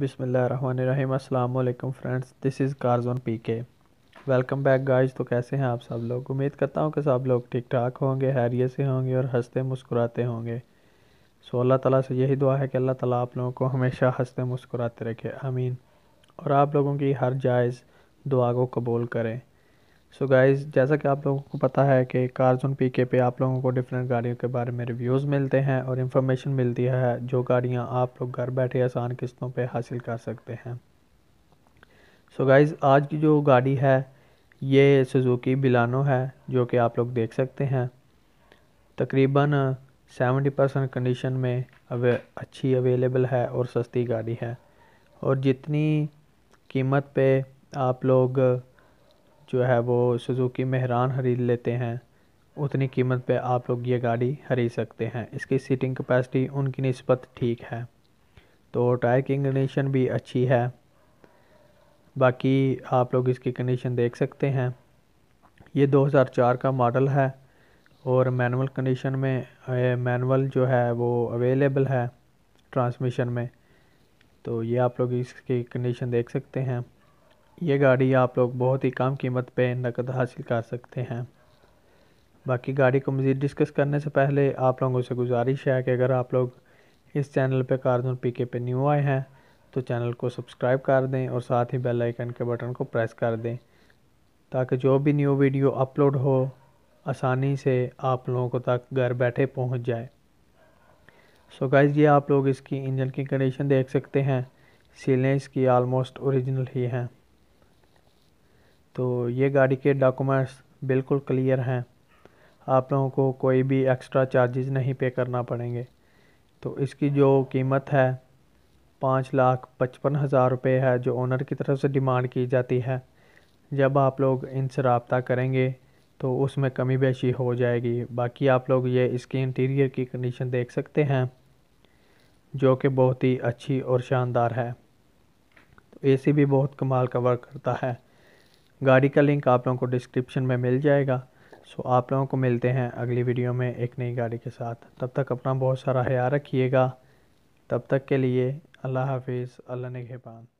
बिसमीम अल्लाम friends this is कार्जोन P K welcome back guys तो कैसे हैं आप सब लोग उम्मीद करता हूँ कि सब लोग ठीक ठाक होंगे हैरियत से होंगे और हंसते मुस्कुराते होंगे सो अल्लाह ताला से यही दुआ है कि अल्लाह ताला आप लोगों को हमेशा हंसते मुस्कुराते रखे अमीन और आप लोगों की हर जायज़ दुआ को कबूल करें सो so गाइस जैसा कि आप लोगों को पता है कि कार्स ऑन पी पे आप लोगों को डिफरेंट गाड़ियों के बारे में रिव्यूज़ मिलते हैं और इन्फॉर्मेशन मिलती है जो गाड़ियाँ आप लोग घर बैठे आसान किस्तों पे हासिल कर सकते हैं सो so गाइस आज की जो गाड़ी है ये सुजुकी बिलानो है जो कि आप लोग देख सकते हैं तकरीबन सेवेंटी परसेंट कंडीशन में अवे अच्छी अवेलेबल है और सस्ती गाड़ी है और जितनी कीमत पे आप लोग जो है वो सुजुकी मेहरान ख़रीद लेते हैं उतनी कीमत पे आप लोग ये गाड़ी ख़रीद सकते हैं इसकी सीटिंग कैपेसिटी उनकी नस्बत ठीक है तो टायर की कंडीशन भी अच्छी है बाकी आप लोग इसकी कंडीशन देख सकते हैं ये 2004 का मॉडल है और मैनुअल कंडीशन में मैनुअल जो है वो अवेलेबल है ट्रांसमिशन में तो ये आप लोग इसकी कंडीशन देख सकते हैं ये गाड़ी आप लोग बहुत ही कम कीमत पे नकद हासिल कर सकते हैं बाकी गाड़ी को मज़ीद डिस्कस करने से पहले आप लोगों से गुजारिश है कि अगर आप लोग इस चैनल पे पी पीके पे न्यू आए हैं तो चैनल को सब्सक्राइब कर दें और साथ ही बेल आइकन के बटन को प्रेस कर दें ताकि जो भी न्यू वीडियो अपलोड हो आसानी से आप लोगों को तक घर बैठे पहुँच जाए सो गाइज ये आप लोग इसकी इंजन की कंडीशन देख सकते हैं सीलें इसकी आलमोस्ट ओरिजिनल ही हैं तो ये गाड़ी के डॉक्यूमेंट्स बिल्कुल क्लियर हैं आप लोगों को कोई भी एक्स्ट्रा चार्जेस नहीं पे करना पड़ेंगे तो इसकी जो कीमत है पाँच लाख पचपन हज़ार रुपये है जो ओनर की तरफ से डिमांड की जाती है जब आप लोग इनसे रबता करेंगे तो उसमें कमी बेशी हो जाएगी बाकी आप लोग ये इसकी इंटीरियर की कंडीशन देख सकते हैं जो कि बहुत ही अच्छी और शानदार है तो सी भी बहुत कमाल का वर्क करता है गाड़ी का लिंक आप लोगों को डिस्क्रिप्शन में मिल जाएगा सो आप लोगों को मिलते हैं अगली वीडियो में एक नई गाड़ी के साथ तब तक अपना बहुत सारा ख्याल रखिएगा तब तक के लिए अल्लाह हाफिज़ अल्लाह ने